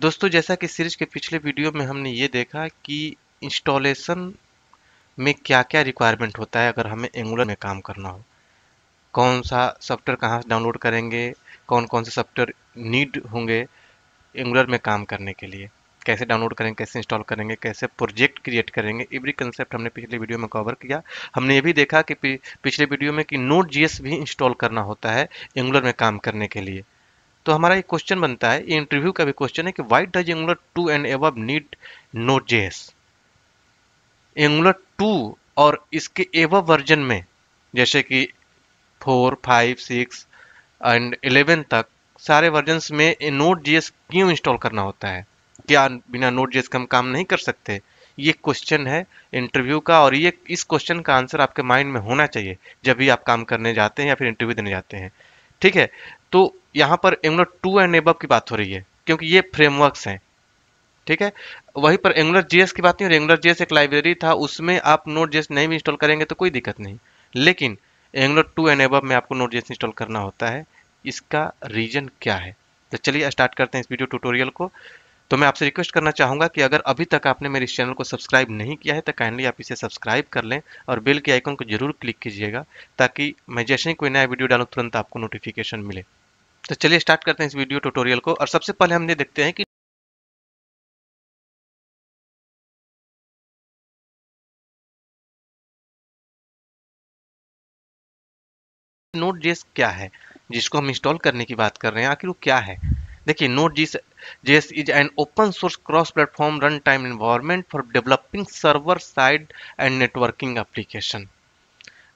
दोस्तों जैसा कि सीरीज के पिछले वीडियो में हमने ये देखा कि इंस्टॉलेशन में क्या क्या रिक्वायरमेंट होता है अगर हमें एंगुलर में काम करना हो कौन सा सॉफ्टवेयर कहाँ से डाउनलोड करेंगे कौन कौन से सॉफ्टवेयर नीड होंगे एंगुलर में काम करने के लिए कैसे डाउनलोड करेंगे कैसे इंस्टॉल करेंगे कैसे प्रोजेक्ट क्रिएट करेंगे एवरी कंसेप्ट हमने पिछले वीडियो में कवर किया हमने ये भी देखा कि पिछले वीडियो में कि नोट जी भी इंस्टॉल करना होता है एंगुलर में काम करने के लिए तो हमारा ये क्वेश्चन बनता है ये इंटरव्यू का भी क्वेश्चन है कि why does Angular two and above need Node JS Angular two और इसके एवब वर्जन में जैसे कि four five six and eleven तक सारे वर्जन्स में नोट जेएस क्यों इंस्टॉल करना होता है क्या बिना नोट जेएस का हम काम नहीं कर सकते ये क्वेश्चन है इंटरव्यू का और ये इस क्वेश्चन का आंसर आपके माइंड में होना चाहिए जब भी आप काम करने जाते हैं या फिर इंटरव्यू देने जाते हैं ठीक है तो यहाँ पर एंगुलर टू एंड एबव की बात हो रही है क्योंकि ये फ्रेमवर्क्स हैं ठीक है वहीं पर एंगुलर जीएस की बात नहीं एंगुलर जीएस एक लाइब्रेरी था उसमें आप नोट जीएस नहीं भी इंस्टॉल करेंगे तो कोई दिक्कत नहीं लेकिन एंगुलर टू एंड एबव में आपको नोट जीएस इंस्टॉल करना होता है इसका रीजन क्या है तो चलिए स्टार्ट करते हैं इस वीडियो ट्यूटोरियल को तो मैं आपसे रिक्वेस्ट करना चाहूँगा कि अगर अभी तक आपने मेरे इस चैनल को सब्सक्राइब नहीं किया है तो काइंडली आप इसे सब्सक्राइब कर लें और बेल के आइकन को जरूर क्लिक कीजिएगा ताकि मैं जैसे ही कोई नया वीडियो डालूँ तुरंत आपको नोटिफिकेशन मिले तो चलिए स्टार्ट करते हैं इस वीडियो ट्यूटोरियल को और सबसे पहले हमने देखते हैं कि नोट जेस क्या है जिसको हम इंस्टॉल करने की बात कर रहे हैं आखिर वो क्या है देखिए नोट जीस JS is an open source cross platform run time environment for developing server side and networking application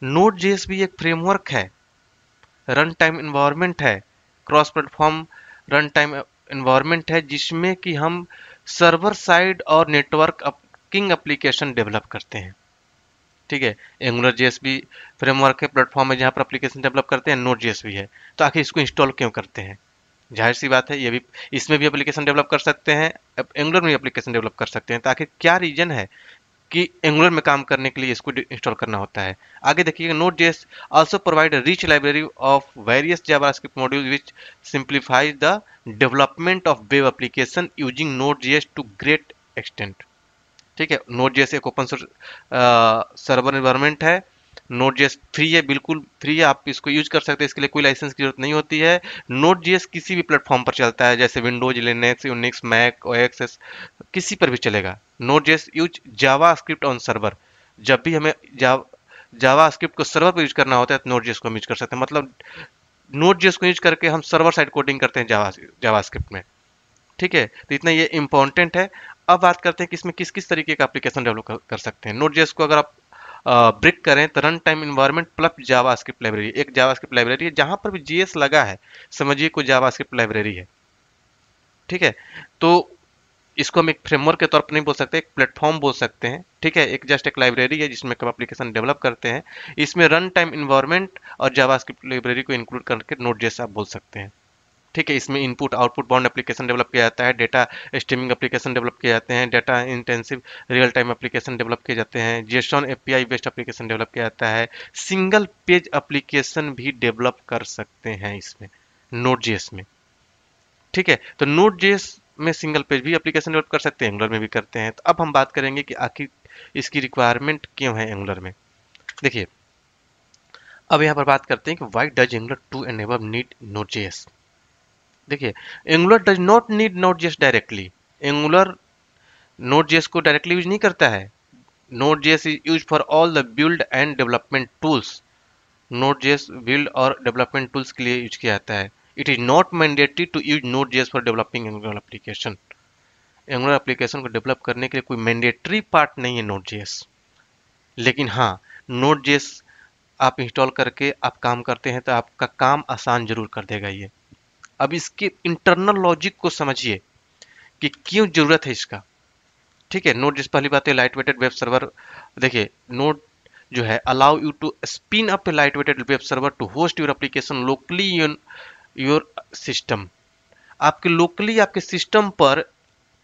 Node JS भी एक फ्रेमवर्क है रन टाइम इन्वायरमेंट है cross platform run time environment है जिसमें कि हम सर्वर साइड और नेटवर्क किंग एप्लीकेशन डेवलप करते हैं ठीक है एंगुलर एस भी फ्रेमवर्क के प्लेटफॉर्म है जहाँ पर एप्लीकेशन डेवलप करते हैं नोट एस भी है तो आखिर इसको इंस्टॉल क्यों करते हैं जाहिर सी बात है ये भी इसमें भी एप्लीकेशन डेवलप कर सकते हैं एंगुलर में भी एप्लीकेशन डेवलप कर सकते हैं तो आखिर क्या रीजन है कि एंगुलर में काम करने के लिए इसको इंस्टॉल करना होता है आगे देखिएगा Node JS also provide rich library of various JavaScript module which simplifies the development of web application using Node JS to great extent ठीक है नोट जेस एक ओपन सोर्स सर्वर इन्वायरमेंट है नोट जी फ्री है बिल्कुल free है आप इसको use कर सकते हैं इसके लिए कोई लाइसेंस की जरूरत नहीं होती है नोट जी किसी भी प्लेटफॉर्म पर चलता है जैसे Windows Linux Unix Mac O किसी पर भी चलेगा Node JS use JavaScript on server जब भी हमें जावा स्क्रिप्ट को सर्वर पर यूज करना होता है तो नोट जी को हम यूज कर सकते हैं मतलब नोट जी को यूज करके हम सर्वर साइड कोडिंग करते हैं जावा जावा स्क्रिप्ट में ठीक है तो इतना ये इंपॉर्टेंट है अब बात करते हैं कि इसमें किस किस तरीके का एप्लीकेशन डेवलप कर, सकते हैं नोट जी को अगर आप ब्रिक करें तो run time environment plus JavaScript library एक जावा की लाइब्रेरी है जहाँ पर भी जी लगा है समझिए कोई जावा स्क्रिप्ट लाइब्रेरी है ठीक है तो इसको हम एक फ्रेमवर्क के तौर पर नहीं बोल सकते एक प्लेटफॉर्म बोल सकते हैं ठीक है एक जस्ट एक लाइब्रेरी है जिसमें हम एप्लीकेशन डेवलप करते हैं इसमें रन टाइम इन्वायरमेंट और जावास की लाइब्रेरी को इंक्लूड करके नोट जैसा आप बोल सकते हैं ठीक है इसमें input output bound application develop किया जाता है डेटा स्ट्रीमिंग एप्लीकेशन डेवलप किए जाते हैं data intensive real time application develop किए जाते हैं JSON API based application develop किया जाता है सिंगल पेज एप्लीकेशन भी डेवलप कर सकते हैं इसमें नोट जेस में ठीक है तो नोट जेस में सिंगल पेज भी एप्लीकेशन डेवलप कर सकते हैं एंगुलर में भी करते हैं तो अब हम बात करेंगे कि आखिर इसकी रिक्वायरमेंट क्यों है एंगुलर में देखिए अब यहाँ पर बात करते हैं कि why does Angular two enable need Node JS देखिए Angular does not need Node JS directly Angular Node JS को डायरेक्टली यूज नहीं करता है Node JS is use for all the build and development tools Node JS build और development tools के लिए use किया जाता है it is not mandatory to use Node JS for developing Angular application Angular application को develop करने के लिए कोई मैंडेटरी पार्ट नहीं है नोट जेस लेकिन हाँ नोट जेस आप इंस्टॉल करके आप काम करते हैं तो आपका काम आसान जरूर कर देगा ये अब इसके इंटरनल लॉजिक को समझिए कि क्यों जरूरत है इसका ठीक है नोट जिस पहली बात है लाइट वेटेड वेब सर्वर देखिए नोट जो है allow you to spin up a light weighted web server to host your application locally your system आपके लोकली आपके सिस्टम पर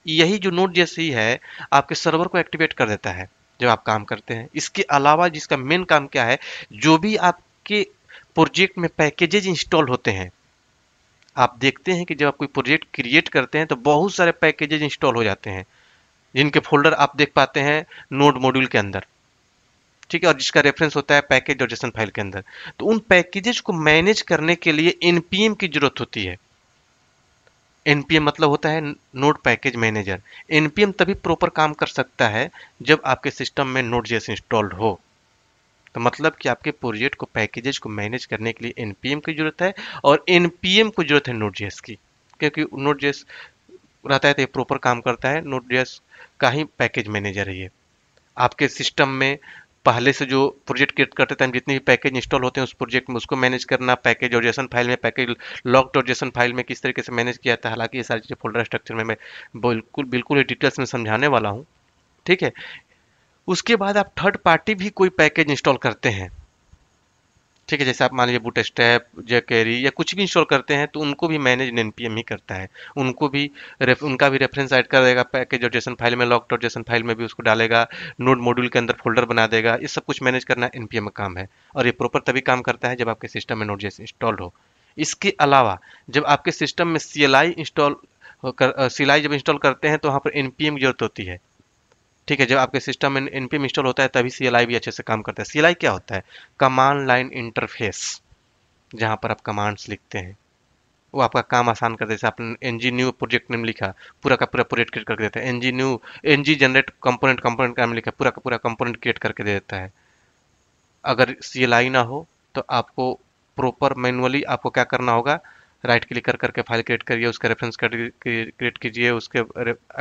यही जो नोट जैसे ही है आपके सर्वर को एक्टिवेट कर देता है जब आप काम करते हैं इसके अलावा जिसका मेन काम क्या है जो भी आपके प्रोजेक्ट में पैकेजेज इंस्टॉल होते हैं आप देखते हैं कि जब आप कोई प्रोजेक्ट क्रिएट करते हैं तो बहुत सारे पैकेजेज इंस्टॉल हो जाते हैं जिनके फोल्डर आप देख पाते हैं नोड मॉड्यूल के अंदर ठीक है और जिसका रेफरेंस होता है पैकेज और जैसन फाइल के अंदर तो उन पैकेजेस को मैनेज करने के लिए एनपीएम की जरूरत होती है एनपीएम मतलब होता है नोड पैकेज मैनेजर एनपीएम तभी प्रॉपर काम कर सकता है जब आपके सिस्टम में नोड जैसे इंस्टॉल्ड हो तो मतलब कि आपके प्रोजेक्ट को पैकेजेज को मैनेज करने के लिए एन की जरूरत है और एन को जरूरत है नोट जेएस की क्योंकि नोट जेएस रहता है तो ये प्रॉपर काम करता है नोट जेएस का ही पैकेज मैनेजर है ये आपके सिस्टम में पहले से जो प्रोजेक्ट क्रिएट करते टाइम जितने भी पैकेज इंस्टॉल होते हैं उस प्रोजेक्ट में उसको मैनेज करना पैकेज और जैसन फाइल में पैकेज लॉक और जैसन फाइल में किस तरीके से मैनेज किया जाता है हालांकि ये सारी चीज़ें फोल्डर स्ट्रक्चर में मैं बिल्कुल बिल्कुल डिटेल्स में समझाने वाला हूँ ठीक है उसके बाद आप थर्ड पार्टी भी कोई पैकेज इंस्टॉल करते हैं ठीक है जैसे आप मान लीजिए बूट स्टैप या कैरी या कुछ भी इंस्टॉल करते हैं तो उनको भी मैनेज एन ही करता है उनको भी रेफ, उनका भी रेफरेंस ऐड कर देगा पैकेज और जैसन फाइल में लॉक डॉट जैसन फाइल में भी उसको डालेगा नोट मॉड्यूल के अंदर फोल्डर बना देगा ये सब कुछ मैनेज करना एन का काम है और ये प्रॉपर तभी काम करता है जब आपके सिस्टम में नोट जैसे इंस्टॉल्ड हो इसके अलावा जब आपके सिस्टम में सी इंस्टॉल कर सिलाई जब इंस्टॉल करते हैं तो वहाँ पर एन की जरूरत होती है ठीक है जब आपके सिस्टम में एन इंस्टॉल होता है तभी सी भी अच्छे से काम करता है सी क्या होता है कमांड लाइन इंटरफेस जहाँ पर आप कमांड्स लिखते हैं वो आपका काम आसान कर देता आपने N G new project name लिखा पूरा का पूरा प्रोजेक्ट क्रिएट करके देते हैं N G new N G generate component component का नाम लिखा पूरा का पूरा कंपोनेंट क्रिएट करके दे देता है अगर सी ना हो तो आपको प्रॉपर मैनुअली आपको क्या करना होगा राइट क्लिक कर करके फाइल क्रिएट करिए उसका रेफरेंस क्रिएट कीजिए उसके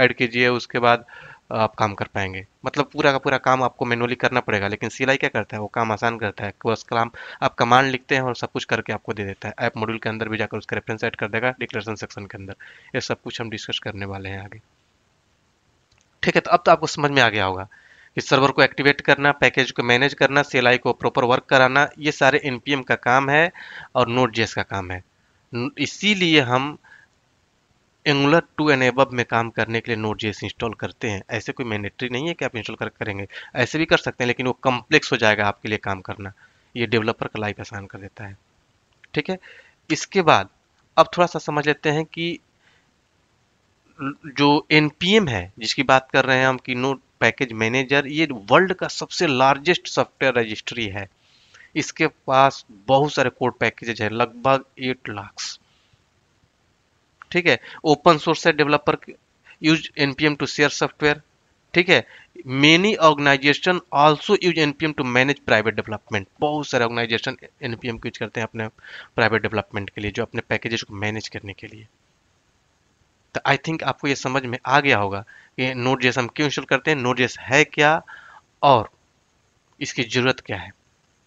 ऐड कीजिए उसके बाद आप काम कर पाएंगे मतलब पूरा का पूरा काम आपको मैनुअली करना पड़ेगा लेकिन सिलाई क्या करता है वो काम आसान करता है बस काम आप कमांड लिखते हैं और सब कुछ करके आपको दे देता है ऐप मॉड्यूल के अंदर भी जाकर उसका रेफरेंस ऐड कर देगा डिक्लेरेशन सेक्शन के अंदर ये सब कुछ हम डिस्कस करने वाले हैं आगे ठीक है तो अब तो आपको समझ में आ गया होगा कि सर्वर को एक्टिवेट करना पैकेज को मैनेज करना सीएलआई को प्रॉपर वर्क कराना ये सारे एनपीएम का काम है और नोट जेस का काम है इसीलिए हम एंगुलर टू एंड एबब में काम करने के लिए नोट जेस इंस्टॉल करते हैं ऐसे कोई मैनेट्री नहीं है कि आप इंस्टॉल कर करेंगे ऐसे भी कर सकते हैं लेकिन वो कम्प्लेक्स हो जाएगा आपके लिए काम करना ये डेवलपर का लाइफ आसान कर देता है ठीक है इसके बाद अब थोड़ा सा समझ लेते हैं कि जो एन है जिसकी बात कर रहे हैं हम कि नोट पैकेज मैनेजर ये वर्ल्ड का सबसे लार्जेस्ट सॉफ्टवेयर रजिस्ट्री है इसके पास बहुत सारे कोड पैकेजेज हैं लगभग एट लाख ठीक है ओपन सोर्स है developer use NPM to share software ठीक है many organization also use NPM to manage private development बहुत सारे ऑर्गेनाइजेशन एनपीएम को यूज करते हैं अपने प्राइवेट डेवलपमेंट के लिए जो अपने पैकेजेस को मैनेज करने के लिए तो आई थिंक आपको ये समझ में आ गया होगा कि नोट जेस हम क्यों इंस्टॉल करते हैं नोट जेस है क्या और इसकी ज़रूरत क्या है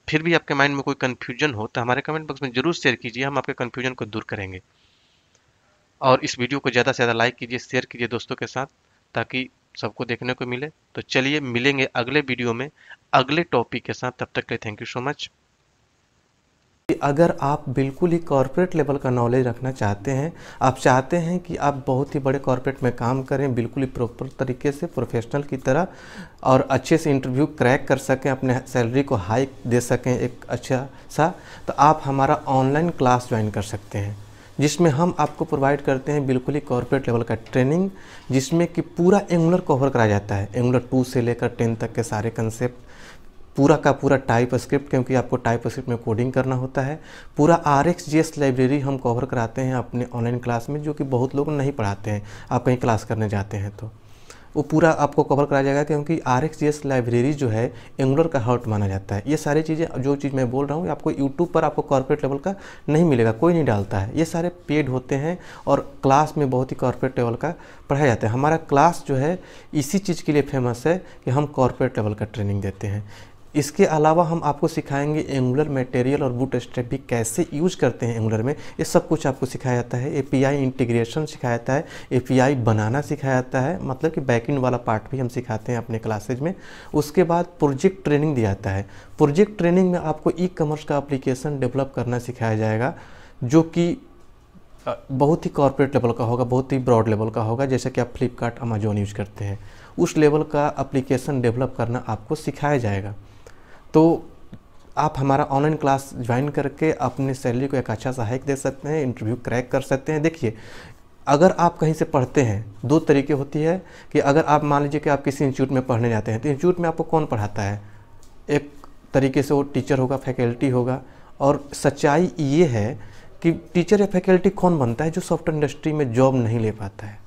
फिर भी आपके माइंड में कोई कन्फ्यूजन हो तो हमारे कमेंट बॉक्स में जरूर शेयर कीजिए हम आपके कन्फ्यूजन को दूर करेंगे और इस वीडियो को ज़्यादा से ज़्यादा लाइक कीजिए शेयर कीजिए दोस्तों के साथ ताकि सबको देखने को मिले तो चलिए मिलेंगे अगले वीडियो में अगले टॉपिक के साथ तब तक के थैंक यू सो मच अगर आप बिल्कुल ही कॉरपोरेट लेवल का नॉलेज रखना चाहते हैं आप चाहते हैं कि आप बहुत ही बड़े कॉरपोरेट में काम करें बिल्कुल ही प्रॉपर तरीके से प्रोफेशनल की तरह और अच्छे से इंटरव्यू क्रैक कर सकें अपने सैलरी को हाई दे सकें एक अच्छा सा तो आप हमारा ऑनलाइन क्लास ज्वाइन कर सकते हैं जिसमें हम आपको प्रोवाइड करते हैं बिल्कुल ही कॉरपोरेट लेवल का ट्रेनिंग जिसमें कि पूरा एंगुलर कवर कराया जाता है एंगुलर टू से लेकर टेन तक के सारे कंसेप्ट पूरा का पूरा टाइप स्क्रिप्ट क्योंकि आपको टाइप स्क्रिप्ट में कोडिंग करना होता है पूरा R X J S library हम कवर कराते हैं अपने ऑनलाइन क्लास में जो कि बहुत लोग नहीं पढ़ाते हैं आप कहीं क्लास करने जाते हैं तो वो पूरा आपको कवर कराया जाएगा क्योंकि आर लाइब्रेरी जो है एंगुलर का हर्ट माना जाता है ये सारी चीज़ें जो चीज़ मैं बोल रहा हूँ आपको यूट्यूब पर आपको कॉर्पोरेट लेवल का नहीं मिलेगा कोई नहीं डालता है ये सारे पेड होते हैं और क्लास में बहुत ही कॉर्पोरेट लेवल का पढ़ाया जाता है हमारा क्लास जो है इसी चीज़ के लिए फेमस है कि हम कॉर्पोरेट लेवल का ट्रेनिंग देते हैं इसके अलावा हम आपको सिखाएंगे एंगुलर मटेरियल और बूट स्ट्रेप भी कैसे यूज करते हैं एंगुलर में ये सब कुछ आपको सिखाया जाता है एपीआई इंटीग्रेशन सिखाया जाता है एपीआई बनाना सिखाया जाता है मतलब कि बैकइंड वाला पार्ट भी हम सिखाते हैं अपने क्लासेज में उसके बाद प्रोजेक्ट ट्रेनिंग दिया जाता है प्रोजेक्ट ट्रेनिंग में आपको ई कॉमर्स का अप्लीकेशन डेवलप करना सिखाया जाएगा जो कि बहुत ही कॉरपोरेट लेवल का होगा बहुत ही ब्रॉड लेवल का होगा जैसे कि आप फ्लिपकार्ट अमेजोन यूज करते हैं उस लेवल का अप्लीकेशन डेवलप करना आपको सिखाया जाएगा तो आप हमारा ऑनलाइन क्लास ज्वाइन करके अपनी सैलरी को एक अच्छा सहायक दे सकते हैं इंटरव्यू क्रैक कर सकते हैं देखिए अगर आप कहीं से पढ़ते हैं दो तरीके होती है कि अगर आप मान लीजिए कि आप किसी इंस्टीट्यूट में पढ़ने जाते हैं तो इंस्टीट्यूट में आपको कौन पढ़ाता है एक तरीके से वो टीचर होगा फैकल्टी होगा और सच्चाई ये है कि टीचर या फैकल्टी कौन बनता है जो सॉफ्टवेयर इंडस्ट्री में जॉब नहीं ले पाता है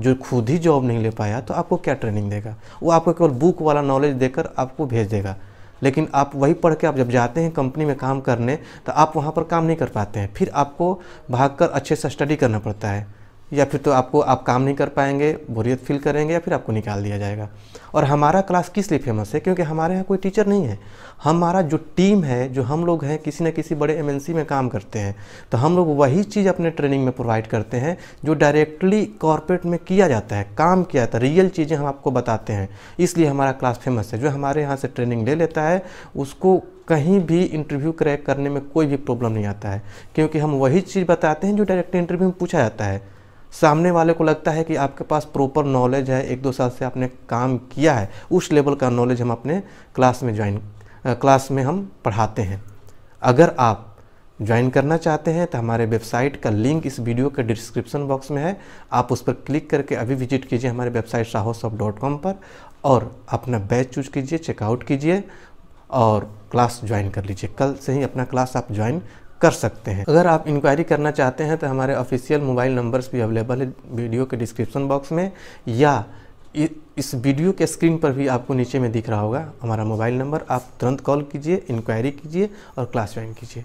जो खुद ही जॉब नहीं ले पाया तो आपको क्या ट्रेनिंग देगा वो आपको केवल बुक वाला नॉलेज देकर आपको भेज देगा लेकिन आप वही पढ़ के आप जब जाते हैं कंपनी में काम करने तो आप वहाँ पर काम नहीं कर पाते हैं फिर आपको भाग कर अच्छे से स्टडी करना पड़ता है या फिर तो आपको आप काम नहीं कर पाएंगे बोरियत फील करेंगे या फिर आपको निकाल दिया जाएगा और हमारा क्लास किस लिए फेमस है क्योंकि हमारे यहाँ कोई टीचर नहीं है हमारा जो टीम है जो हम लोग हैं किसी न किसी बड़े एमएनसी में काम करते हैं तो हम लोग वही चीज़ अपने ट्रेनिंग में प्रोवाइड करते हैं जो डायरेक्टली कॉरपोरेट में किया जाता है काम किया जाता है रियल चीज़ें हम आपको बताते हैं इसलिए हमारा क्लास फेमस है जो हमारे यहाँ से ट्रेनिंग ले लेता है उसको कहीं भी इंटरव्यू क्रैक करने में कोई भी प्रॉब्लम नहीं आता है क्योंकि हम वही चीज़ बताते हैं जो डायरेक्ट इंटरव्यू में पूछा जाता है सामने वाले को लगता है कि आपके पास प्रॉपर नॉलेज है एक दो साल से आपने काम किया है उस लेवल का नॉलेज हम अपने क्लास में ज्वाइन क्लास में हम पढ़ाते हैं अगर आप ज्वाइन करना चाहते हैं तो हमारे वेबसाइट का लिंक इस वीडियो के डिस्क्रिप्शन बॉक्स में है आप उस पर क्लिक करके अभी विजिट कीजिए हमारे वेबसाइट साहोसॉफ डॉट कॉम पर और अपना बैच चूज कीजिए चेकआउट कीजिए और क्लास ज्वाइन कर लीजिए कल से ही अपना क्लास आप ज्वाइन कर सकते हैं अगर आप इंक्वायरी करना चाहते हैं तो हमारे ऑफिशियल मोबाइल नंबर्स भी अवेलेबल है वीडियो के डिस्क्रिप्शन बॉक्स में या इस वीडियो के स्क्रीन पर भी आपको नीचे में दिख रहा होगा हमारा मोबाइल नंबर आप तुरंत कॉल कीजिए इंक्वायरी कीजिए और क्लास ज्वाइन कीजिए